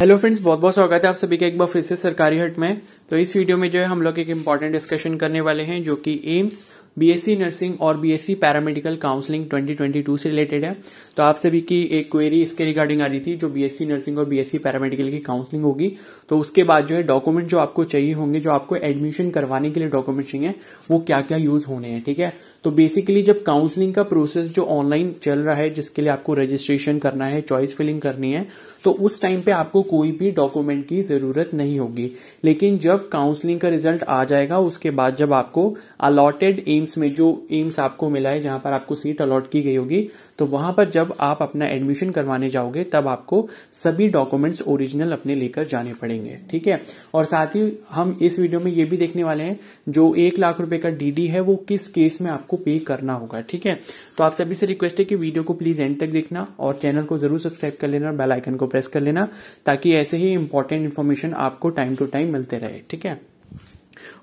Hello friends बहुत बहुत स्वागत है आप सभी का एक बार फिर से सरकारी हट में तो इस वीडियो में जो है हम लोग एक इम्पॉर्टेंट डिस्कशन करने वाले हैं जो कि एम्स बीएससी नर्सिंग और बीएससी पैरामेडिकल काउंसलिंग 2022 से रिलेटेड है तो आप सभी की एक क्वेरी इसके रिगार्डिंग आ रही थी जो बीएससी नर्सिंग और बीएससी पैरामेडिकल की काउंसलिंग होगी तो उसके बाद जो है डॉक्यूमेंट जो आपको चाहिए होंगे जो आपको एडमिशन करवाने के लिए डॉक्यूमेंट चाहिए वो क्या क्या यूज होने हैं ठीक है तो बेसिकली जब काउंसलिंग का प्रोसेस जो ऑनलाइन चल रहा है जिसके लिए आपको रजिस्ट्रेशन करना है चॉइस फिलिंग करनी है तो उस टाइम पे आपको कोई भी डॉक्यूमेंट की जरूरत नहीं होगी लेकिन जब काउंसलिंग का रिजल्ट आ जाएगा उसके बाद जब आपको अलॉटेड एम एम्स में जो एम्स आपको मिला है जहां पर आपको सीट अलॉट की गई होगी तो वहां पर जब आप अपना एडमिशन करवाने जाओगे तब आपको सभी डॉक्यूमेंट्स ओरिजिनल अपने लेकर जाने पड़ेंगे ठीक है और साथ ही हम इस वीडियो में ये भी देखने वाले हैं जो एक लाख रुपए का डीडी है वो किस केस में आपको पे करना होगा ठीक है तो आप सभी से रिक्वेस्ट है कि वीडियो को प्लीज एंड तक देखना और चैनल को जरूर सब्सक्राइब कर लेना और बेलाइकन को प्रेस कर लेना ताकि ऐसे ही इंपॉर्टेंट इन्फॉर्मेशन आपको टाइम टू टाइम मिलते रहे ठीक है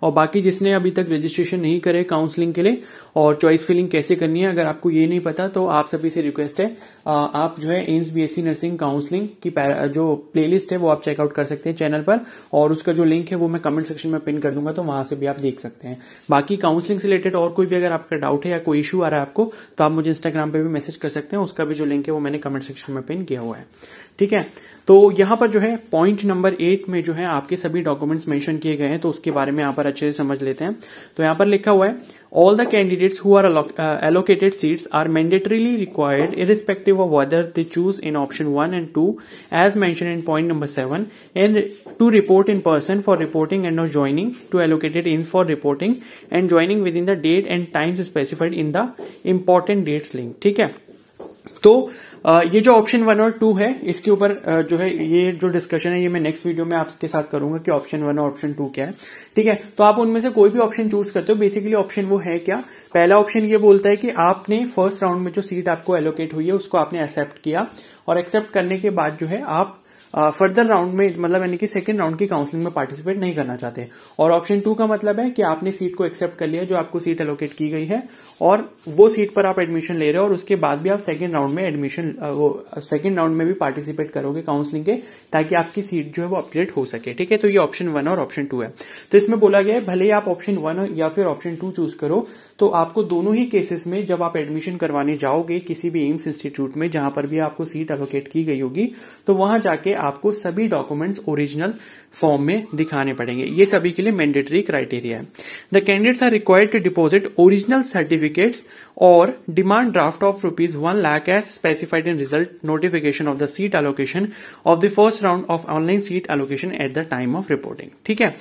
और बाकी जिसने अभी तक रजिस्ट्रेशन नहीं करे काउंसलिंग के लिए और चॉइस फिलिंग कैसे करनी है अगर आपको ये नहीं पता तो आप सभी से रिक्वेस्ट है आप जो है एम्स बीएससी नर्सिंग काउंसलिंग की जो प्लेलिस्ट है वो आप चेकआउट कर सकते हैं चैनल पर और उसका जो लिंक है वो मैं कमेंट सेक्शन में पिन कर दूंगा तो वहां से भी आप देख सकते हैं बाकी काउंसलिंग से रिलेटेड और कोई भी अगर आपका डाउट है या कोई इशू आ रहा है आपको तो आप मुझे इंस्टाग्राम पर भी मैसेज कर सकते हैं उसका भी जो लिंक है वो मैंने कमेंट सेक्शन में पिन किया हुआ है ठीक है तो यहां पर जो है पॉइंट नंबर एट में जो है आपके सभी डॉक्यूमेंट्स मेंशन किए गए हैं तो उसके बारे में यहां पर अच्छे से समझ लेते हैं तो यहां पर लिखा हुआ है all the candidates who are alloc uh, allocated seats are mandatorily required irrespective of whether they choose in option 1 and 2 as mentioned in point number 7 and to report in person for reporting and or joining to allocated in for reporting and joining within the date and times specified in the important dates link ठीक है तो ये जो option one और to है इसके ऊपर जो है ये जो डिस्कशन है ये मैं नेक्स्ट वीडियो में आपके साथ करूंगा कि ऑप्शन वन और ऑप्शन टू क्या है ठीक है तो आप उनमें से कोई भी ऑप्शन चूज करते हो बेसिकली ऑप्शन वो है क्या पहला ऑप्शन ये बोलता है कि आपने फर्स्ट राउंड में जो सीट आपको एलोकेट हुई है उसको आपने एक्सेप्ट किया और एक्सेप्ट करने के बाद जो है आप फर्दर राउंड में मतलब यानी कि सेकेंड राउंड की काउंसलिंग में पार्टिसिपेट नहीं करना चाहते और ऑप्शन टू का मतलब है कि आपने सीट को एक्सेप्ट कर लिया जो आपको सीट एलोकेट की गई है और वो सीट पर आप एडमिशन ले रहे हो और उसके बाद भी आप सेकेंड राउंड में एडमिशन वो सेकेंड राउंड में भी पार्टिसिपेट करोगे काउंसलिंग के ताकि आपकी सीट जो है वो अपडेट हो सके ठीक है तो ये ऑप्शन वन और ऑप्शन टू है तो इसमें बोला गया है भले ही आप ऑप्शन वन या फिर ऑप्शन टू चूज करो तो आपको दोनों ही केसेस में जब आप एडमिशन करवाने जाओगे किसी भी एम्स इंस्टीट्यूट में जहां पर भी आपको सीट एलोकेट की गई होगी तो वहां जाके आपको सभी डॉक्यूमेंट्स ओरिजिनल फॉर्म में दिखाने पड़ेंगे ये सभी के लिए मैंडेटरी क्राइटेरिया है the candidates are required to deposit original certificates और demand draft of rupees one lakh as specified in result notification of the seat allocation of the first round of online seat allocation at the time of reporting ठीक है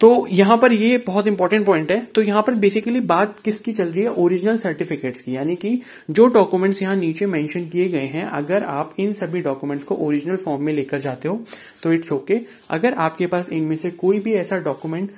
तो यहां पर ये बहुत important point है तो यहां पर बेसिकली बात किसकी चल रही है ओरिजिनल सर्टिफिकेट्स की यानी कि जो डॉक्यूमेंट्स यहां नीचे मेंशन किए गए हैं अगर आप इन सभी डॉक्यूमेंट्स को ओरिजिनल फॉर्म में लेकर जाते हो तो इट्स ओके okay. अगर आपके पास इनमें से कोई भी ऐसा डॉक्यूमेंट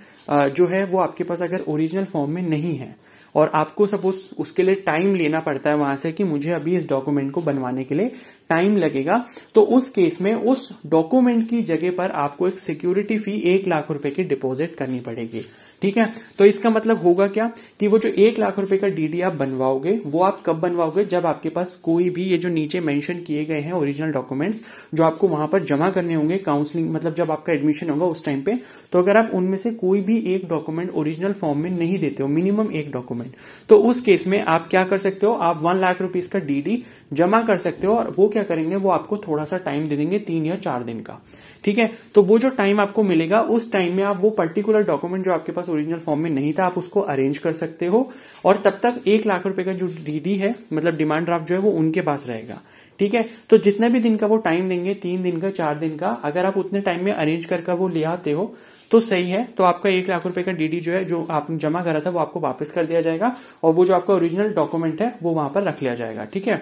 जो है वो आपके पास अगर ओरिजिनल फॉर्म में नहीं है और आपको सपोज उसके लिए टाइम लेना पड़ता है वहां से कि मुझे अभी इस डॉक्यूमेंट को बनवाने के लिए टाइम लगेगा तो उस केस में उस डॉक्यूमेंट की जगह पर आपको एक सिक्योरिटी फी एक लाख रुपए की डिपॉजिट करनी पड़ेगी ठीक है तो इसका मतलब होगा क्या कि वो जो एक लाख रुपए का डीडी आप बनवाओगे वो आप कब बनवाओगे जब आपके पास कोई भी ये जो नीचे मेंशन किए गए हैं ओरिजिनल डॉक्यूमेंट्स जो आपको वहां पर जमा करने होंगे काउंसलिंग मतलब जब आपका एडमिशन होगा उस टाइम पे तो अगर आप उनमें से कोई भी एक डॉक्यूमेंट ओरिजिनल फॉर्म में नहीं देते हो मिनिमम एक डॉक्यूमेंट तो उस केस में आप क्या कर सकते हो आप वन लाख रुपीज का डीडी जमा कर सकते हो और वो क्या करेंगे वो आपको थोड़ा सा टाइम दे देंगे तीन या चार दिन का ठीक है तो वो जो टाइम आपको मिलेगा उस टाइम में आप वो पर्टिकुलर डॉक्यूमेंट जो आपके पास ओरिजिनल फॉर्म में नहीं था आप उसको अरेंज कर सकते हो और तब तक एक लाख रुपए का जो डीडी है मतलब डिमांड ड्राफ्ट जो है वो उनके पास रहेगा ठीक है तो जितने भी दिन का वो टाइम देंगे तीन दिन का चार दिन का अगर आप उतने टाइम में अरेंज करके वो ले आते हो तो सही है तो आपका एक लाख रुपए का डीडी जो है जो आपने जमा करा था वो आपको वापस कर दिया जाएगा और वो जो आपका ओरिजिनल डॉक्यूमेंट है वो वहां पर रख लिया जाएगा ठीक है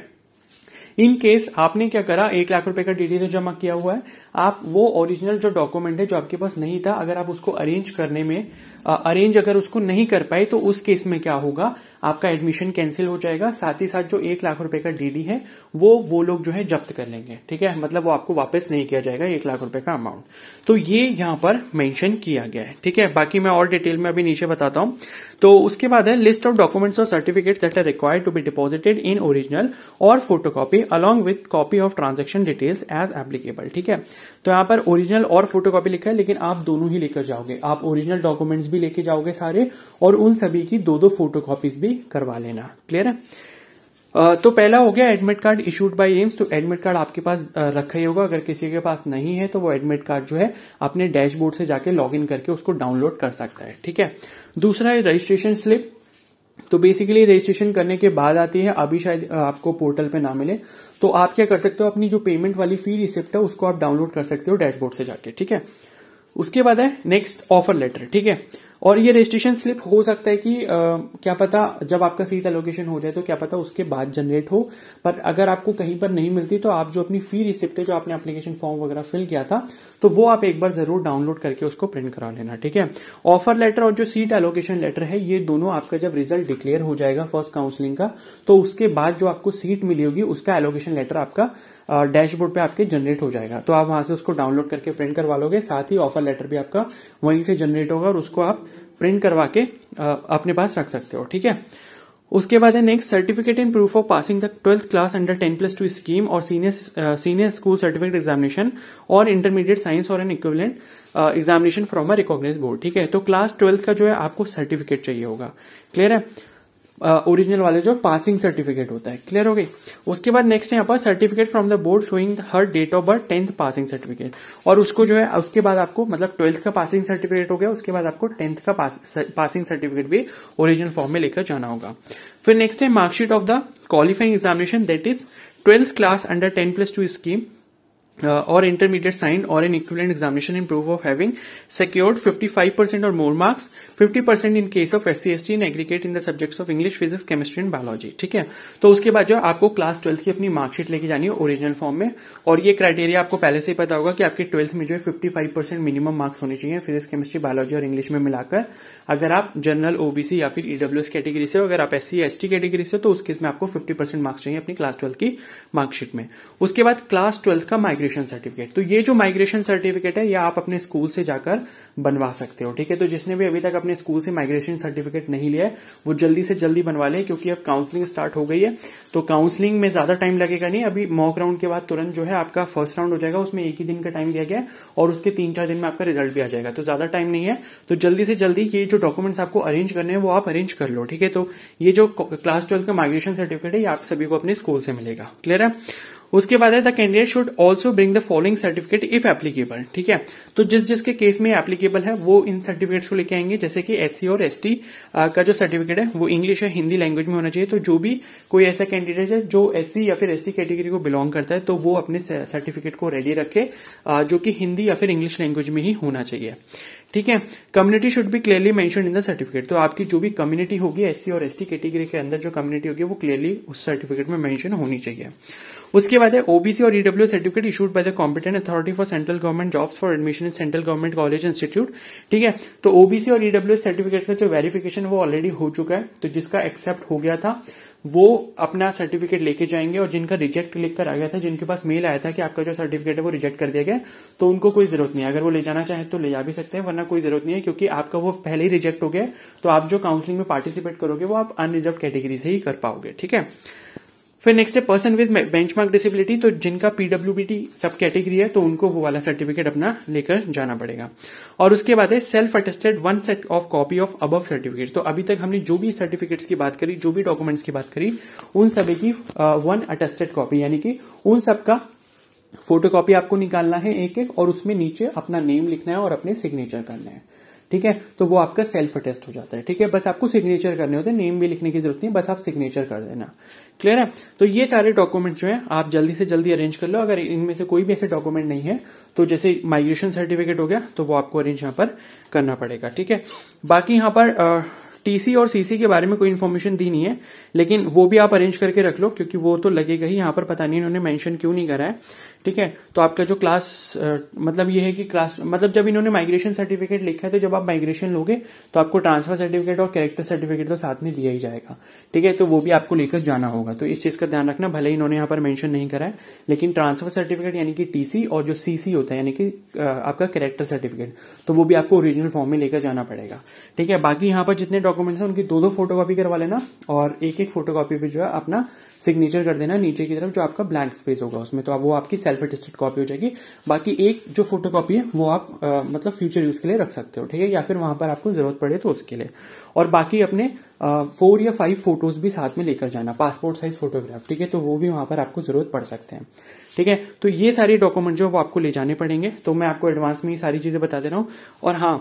इन केस आपने क्या करा एक लाख रुपए का डीटीडी तो जमा किया हुआ है आप वो ओरिजिनल जो डॉक्यूमेंट है जो आपके पास नहीं था अगर आप उसको अरेंज करने में अरेंज अगर उसको नहीं कर पाए तो उस केस में क्या होगा आपका एडमिशन कैंसिल हो जाएगा साथ ही साथ जो एक लाख रुपए का डीडी है वो वो लोग जो है जब्त कर लेंगे ठीक है मतलब वो आपको वापस नहीं किया जाएगा एक लाख रुपए का अमाउंट तो ये यहां पर मेंशन किया गया है ठीक है बाकी मैं और डिटेल में अभी नीचे बताता हूं तो उसके बाद है लिस्ट ऑफ डॉक्यूमेंट्स और certificates that are required to be deposited in original और photocopy along with copy of transaction details as applicable ठीक है तो यहाँ पर ओरिजिनल और फोटोकॉपी लिखा है लेकिन आप दोनों ही लेकर जाओगे आप ओरिजिनल डॉक्यूमेंट्स भी लेके जाओगे सारे और उन सभी की दो दो फोटो भी करवा लेना क्लियर है तो पहला हो गया admit card issued by AIIMS तो एडमिट कार्ड आपके पास रखा ही होगा अगर किसी के पास नहीं है तो वो एडमिट कार्ड जो है अपने डैशबोर्ड से जाके लॉग इन करके उसको डाउनलोड कर सकता है ठीक है दूसरा है रजिस्ट्रेशन स्लिप तो बेसिकली रजिस्ट्रेशन करने के बाद आती है अभी शायद आपको पोर्टल पे ना मिले तो आप क्या कर सकते हो अपनी जो पेमेंट वाली फी रिसिप्ट है उसको आप डाउनलोड कर सकते हो डैशबोर्ड से जाके ठीक है उसके बाद है नेक्स्ट ऑफर लेटर ठीक है और ये रजिस्ट्रेशन स्लिप हो सकता है कि आ, क्या पता जब आपका सीट एलोकेशन हो जाए तो क्या पता उसके बाद जनरेट हो पर अगर आपको कहीं पर नहीं मिलती तो आप जो अपनी फी रिसिप्ट है जो आपने एप्लीकेशन फॉर्म वगैरह फिल किया था तो वो आप एक बार जरूर डाउनलोड करके उसको प्रिंट करा लेना ठीक है ऑफर लेटर और जो सीट एलोकेशन लेटर है ये दोनों आपका जब रिजल्ट डिक्लेयर हो जाएगा फर्स्ट काउंसलिंग का तो उसके बाद जो आपको सीट मिली होगी उसका एलोकेशन लेटर आपका डैशबोर्ड पे आपके जनरेट हो जाएगा तो आप वहां से उसको डाउनलोड करके प्रिंट करवा लोगे साथ ही ऑफर लेटर भी आपका वहीं से जनरेट होगा और उसको आप प्रिंट करवा के अपने पास रख सकते हो ठीक है उसके बाद है next certificate in proof of passing the twelfth class under ten plus two scheme और senior senior school certificate examination और इंटरमीडिएट साइंस और an equivalent examination from a recognise board ठीक है तो क्लास ट्वेल्थ का जो है आपको सर्टिफिकेट चाहिए होगा क्लियर है ओरिजिनल वाले जो पासिंग सर्टिफिकेट होता है क्लियर हो गई उसके बाद नेक्स्ट यहाँ पर certificate from the board showing her date of birth tenth passing certificate और उसको जो है उसके बाद आपको मतलब ट्वेल्थ का पासिंग सर्टिफिकेट हो गया उसके बाद आपको टेंथ का पासिंग सर्टिफिकेट भी ओरिजिनल फॉर्म में लेकर जाना होगा फिर नेक्स्ट है marksheet of the qualifying examination that is twelfth class under ten plus two scheme uh, or intermediate signed or an equivalent examination in proof of having secured 55% or more marks 50% in case of S C S T in aggregate in the subjects of English physics chemistry and biology ठीक है तो उसके बाद जो आपको class twelfth की अपनी marksheet लेके जानी है ओरिजिनल फॉर्म में और ये क्राइटेरिया आपको पहले से ही पता होगा कि आपके ट्वेल्थ में जो है fifty five percent minimum marks होने चाहिए फिजिक्स केमिस्ट्री बायोलॉजी और इंग्लिश में मिलाकर अगर आप जनरल ओबीसी या फिर ईडब्ल्यूएस e कैटेगरी से अगर आप S C S T category से तो उस केस में आपको फिफ्टी परसेंट मार्क्स चाहिए अपनी क्लास ट्वेल्थ की मार्कशीट में उसके बाद क्लास ट्वेल्थ का माइग्रेट माइग्रेशन सर्टिफिकेट तो ये जो माइग्रेशन सर्टिफिकेट है ये आप अपने स्कूल से जाकर बनवा सकते हो ठीक है तो जिसने भी अभी तक अपने स्कूल से माइग्रेशन सर्टिफिकेट नहीं लिया है वो जल्दी से जल्दी बनवा ले क्योंकि अब काउंसलिंग स्टार्ट हो गई है तो काउंसलिंग में ज्यादा टाइम लगेगा नहीं अभी मॉक राउंड के बाद तुरंत जो है आपका फर्स्ट राउंड हो जाएगा उसमें एक ही दिन का टाइम दिया गया और उसके तीन चार दिन में आपका रिजल्ट भी आ जाएगा तो ज्यादा टाइम नहीं है तो जल्दी से जल्दी ये जो डॉक्यूमेंट्स आपको अरेंज करने हैं वो आप अरेंज कर लो ठीक है तो ये जो क्लास ट्वेल्थ का माइग्रेशन सर्टिफिकेट है ये आप सभी को अपने स्कूल से मिलेगा क्लियर है उसके बाद है the candidate should also bring the following certificate if applicable ठीक है तो जिस जिसके केस में एप्लीकेबल है वो इन सर्टिफिकेट्स को लेके आएंगे जैसे कि एससी और एसटी का जो सर्टिफिकेट है वो इंग्लिश या हिंदी लैंग्वेज में होना चाहिए तो जो भी कोई ऐसा कैंडिडेट है जो एससी या फिर एसटी कैटेगरी को बिलोंग करता है तो वो अपने सर्टिफिकेट को रेडी रखे जो कि हिंदी या फिर इंग्लिश लैंग्वेज में ही होना चाहिए ठीक है community should be clearly mention in the certificate तो आपकी जो भी कम्युनिटी होगी एससी और एसटी कैटेगरी के अंदर जो कम्युनिटी होगी वो क्लियरली उस सर्टिफिकेट में मैंशन होनी चाहिए उसके उसके बाद है ओबीसी और EWS certificate issued by the competent authority for central government jobs for admission in central government college institute ठीक है तो ओबीसी और ईडब्ल्यू e सर्टिफिकेट का जो वेरिफिकेशन वो ऑलरेडी हो चुका है तो जिसका एक्सेप्ट हो गया था वो अपना सर्टिफिकेट लेके जाएंगे और जिनका रिजेक्ट क्लिक कर आ गया था जिनके पास मेल आया था कि आपका जो सर्टिफिकेट है वो रिजेक्ट कर दिया गया तो उनको कोई जरूरत नहीं है अगर वो ले जाना चाहे तो ले जा भी सकते हैं वरना कोई जरूरत नहीं है क्योंकि आपका वो पहले ही रिजेक्ट हो गया तो आप जो काउंसलिंग में पार्टिसिपेट करोगे वो आप अनरिजर्व कैटेगरी से ही कर पाओगे ठीक है फिर नेक्स्ट है पर्सन विद मार्क डिसेबिलिटी तो जिनका पीडब्ल्यूबीटी सब कैटेगरी है तो उनको वो वाला सर्टिफिकेट अपना लेकर जाना पड़ेगा और उसके बाद है self attested one set of copy of above certificate तो अभी तक हमने जो भी सर्टिफिकेट्स की बात करी जो भी डॉक्यूमेंट्स की बात करी उन सभी की वन अटेस्टेड कॉपी यानी कि उन सबका फोटोकॉपी आपको निकालना है एक एक और उसमें नीचे अपना नेम लिखना है और अपने सिग्नेचर करना है ठीक है तो वो आपका सेल्फ अटेस्ट हो जाता है ठीक है बस आपको सिग्नेचर करने होते हैं नेम भी लिखने की जरूरत नहीं बस आप सिग्नेचर कर देना क्लियर है तो ये सारे डॉक्यूमेंट जो है आप जल्दी से जल्दी अरेंज कर लो अगर इनमें से कोई भी ऐसे डॉक्यूमेंट नहीं है तो जैसे माइग्रेशन सर्टिफिकेट हो गया तो वो आपको अरेंज यहाँ पर करना पड़ेगा ठीक है बाकी यहाँ पर टीसी और सीसी के बारे में कोई इन्फॉर्मेशन दी नहीं है लेकिन वो भी आप अरेंज करके रख लो क्योंकि वो तो लगेगा ही यहां पर पता नहीं इन्होंने मेंशन क्यों नहीं करा है ठीक है तो आपका जो क्लास मतलब ये है कि क्लास मतलब जब इन्होंने माइग्रेशन सर्टिफिकेट लिखा है तो जब आप माइग्रेशन लोगे तो आपको ट्रांसफर सर्टिफिकेट और कैरेक्टर सर्टिफिकेट तो साथ में दिया ही जाएगा ठीक है तो वो भी आपको लेकर जाना होगा तो इस चीज का ध्यान रखना भले इन्होंने यहाँ पर मैंशन नहीं करा है लेकिन ट्रांसफर सर्टिफिकेट यानी कि टीसी और जो सीसी होता है यानी कि आपका कैरेक्टर सर्टिफिकेट तो वो भी आपको ओरिजिनल फॉर्म में लेकर जाना पड़ेगा ठीक है बाकी यहाँ पर जितने डॉक्यूमेंट्स हैं उनकी दो दो फोटो करवा लेना और एक एक फोटो कॉपी जो है अपना सिग्नेचर कर देना नीचे की तरफ जो आपका ब्लैंक स्पेस होगा उसमें तो आप वो आपकी सेल्फ सेल्फ पे कॉपी हो जाएगी बाकी एक जो फोटो कॉपी है वो आप आ, मतलब फ्यूचर यूज के लिए रख सकते हो ठीक है या फिर वहां पर आपको जरूरत पड़े तो उसके लिए और बाकी अपने फोर या फाइव फोटोज भी साथ में लेकर जाना पासपोर्ट साइज फोटोग्राफ ठीक है तो वो भी वहां पर आपको जरूरत पड़ सकते हैं ठीक है तो ये सारे डॉक्यूमेंट जो वो आपको ले जाने पड़ेंगे तो मैं आपको एडवांस में ये सारी चीजें बता दे रहा हूं और हाँ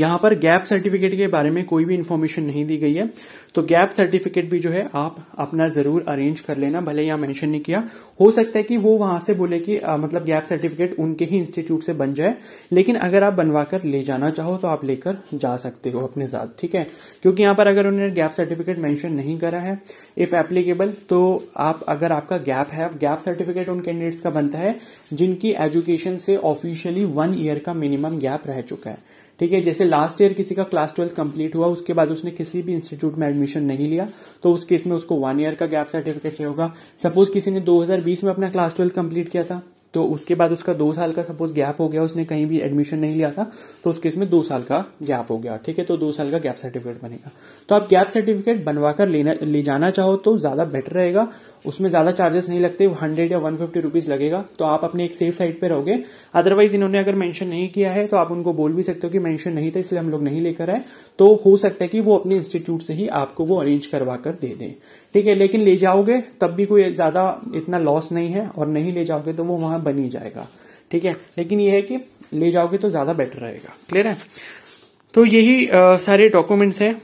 यहां पर गैप सर्टिफिकेट के बारे में कोई भी इन्फॉर्मेशन नहीं दी गई है तो गैप सर्टिफिकेट भी जो है आप अपना जरूर अरेंज कर लेना भले यहां मेंशन नहीं किया हो सकता है कि वो वहां से बोले कि आ, मतलब गैप सर्टिफिकेट उनके ही इंस्टीट्यूट से बन जाए लेकिन अगर आप बनवा कर ले जाना चाहो तो आप लेकर जा सकते हो अपने साथ ठीक है क्योंकि यहाँ पर अगर उन्होंने गैप सर्टिफिकेट मैंशन नहीं करा है इफ एप्लीकेबल तो आप अगर आपका गैप है गैप सर्टिफिकेट उन कैंडिडेट्स का बनता है जिनकी एजुकेशन से ऑफिशियली वन ईयर का मिनिमम गैप रह चुका है ठीक है जैसे लास्ट ईयर किसी का क्लास ट्वेल्थ कंप्लीट हुआ उसके बाद उसने किसी भी इंस्टीट्यूट में एडमिशन नहीं लिया तो उस केस में उसको वन ईयर का गैप सर्टिफिकेट होगा सपोज किसी ने 2020 में अपना क्लास ट्वेल्थ कंप्लीट किया था तो उसके बाद उसका दो साल का सपोज गैप हो गया उसने कहीं भी एडमिशन नहीं लिया था तो उसके इसमें दो साल का गैप हो गया ठीक है तो दो साल का गैप सर्टिफिकेट बनेगा तो आप गैप सर्टिफिकेट बनवा कर लेना ले जाना चाहो तो ज्यादा बेटर रहेगा उसमें ज्यादा चार्जेस नहीं लगते हंड्रेड या वन फिफ्टी लगेगा तो आप अपने एक सेफ साइड पर रहोगे अदरवाइज इन्होंने अगर मैंशन नहीं किया है तो आप उनको बोल भी सकते हो कि मैंशन नहीं था इसलिए हम लोग नहीं लेकर आए तो हो सकता है कि वो अपने इंस्टीट्यूट से ही आपको वो अरेंज करवा कर दे दें ठीक है लेकिन ले जाओगे तब भी कोई ज्यादा इतना लॉस नहीं है और नहीं ले जाओगे तो वो वहां बन ही जाएगा ठीक है लेकिन ये है कि ले जाओगे तो ज्यादा बेटर रहेगा क्लियर है तो यही आ, सारे डॉक्यूमेंट्स हैं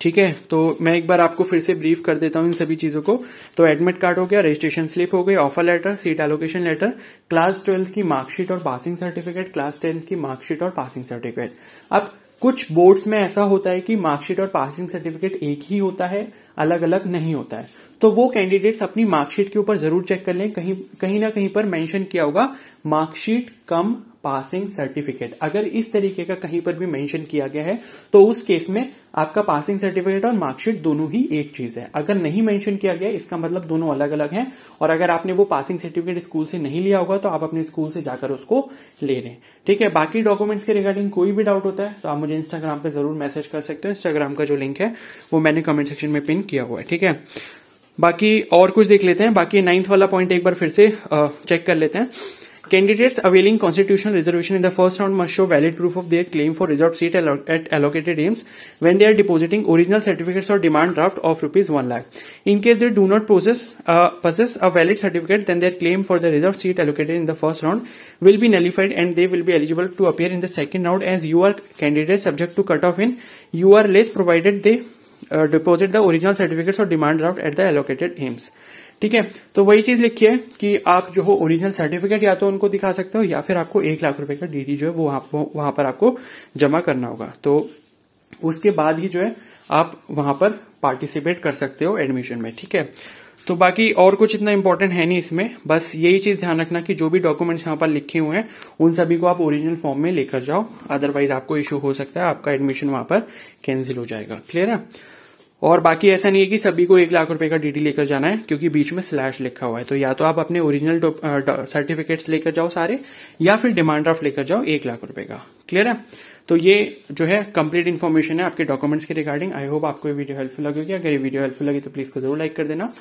ठीक है तो मैं एक बार आपको फिर से ब्रीफ कर देता हूं इन सभी चीजों को तो एडमिट कार्ड हो गया रजिस्ट्रेशन स्लिप हो गई offer letter seat allocation letter class twelfth की मार्कशीट और पासिंग सर्टिफिकेट क्लास टेंथ की मार्कशीट और पासिंग सर्टिफिकेट अब कुछ बोर्ड्स में ऐसा होता है कि मार्कशीट और पासिंग सर्टिफिकेट एक ही होता है अलग अलग नहीं होता है तो वो कैंडिडेट्स अपनी मार्कशीट के ऊपर जरूर चेक कर लें कहीं कहीं ना कहीं पर मेंशन किया होगा मार्कशीट कम पासिंग सर्टिफिकेट अगर इस तरीके का कहीं पर भी मेंशन किया गया है तो उस केस में आपका पासिंग सर्टिफिकेट और मार्कशीट दोनों ही एक चीज है अगर नहीं मेंशन किया गया इसका मतलब दोनों अलग अलग हैं और अगर आपने वो पासिंग सर्टिफिकेट स्कूल से नहीं लिया होगा तो आप अपने स्कूल से जाकर उसको ले लें ठीक है बाकी डॉक्यूमेंट्स के रिगार्डिंग कोई भी डाउट होता है तो आप मुझे इंस्टाग्राम पर जरूर मैसेज कर सकते हो इंस्टाग्राम का जो लिंक है वो मैंने कमेंट सेक्शन में पिन किया हुआ है ठीक है बाकी और कुछ देख लेते हैं बाकी नाइन्थ वाला पॉइंट एक बार फिर से चेक कर लेते हैं candidates availing constitution reservation in the first round must show valid proof of their claim for reserve seat at allocated AIIMS when they are depositing original certificates और demand draft of rupees one lakh case they do not process process a valid certificate then their claim for the reserve seat allocated in the first round will be nullified and they will be eligible to appear in the second round as you are candidate subject to cut off in you are less provided they deposit the original certificates और demand draft at the allocated AIIMS ठीक है तो वही चीज लिखिए कि आप जो हो ओरिजिनल सर्टिफिकेट या तो उनको दिखा सकते हो या फिर आपको एक लाख रुपए का डीडी जो है वो वहां पर आपको जमा करना होगा तो उसके बाद ही जो है आप वहां पर पार्टिसिपेट कर सकते हो एडमिशन में ठीक है तो बाकी और कुछ इतना इंपॉर्टेंट है नहीं इसमें बस यही चीज ध्यान रखना कि जो भी डॉक्यूमेंट्स यहाँ पर लिखे हुए हैं उन सभी को आप ओरिजिनल फॉर्म में लेकर जाओ अदरवाइज आपको इश्यू हो सकता है आपका एडमिशन वहां पर कैंसिल हो जाएगा क्लियर है और बाकी ऐसा नहीं है कि सभी को एक लाख रुपए का डीडी लेकर जाना है क्योंकि बीच में स्लैश लिखा हुआ है तो या तो आप अपने ओरिजिनल सर्टिफिकेट्स लेकर जाओ सारे या फिर डिमांड ड्राफ्ट लेकर जाओ एक लाख रुपए का क्लियर है तो ये जो है कंप्लीट इन्फॉर्मेशन है आपके डॉक्यूमेंट्स के रिगार्डिंग आई होप आपको वीडियो हेल्पफुल लगेगी अगर ये वीडियो हेल्पफुल लगे तो प्लीज को जरूर लाइक कर देना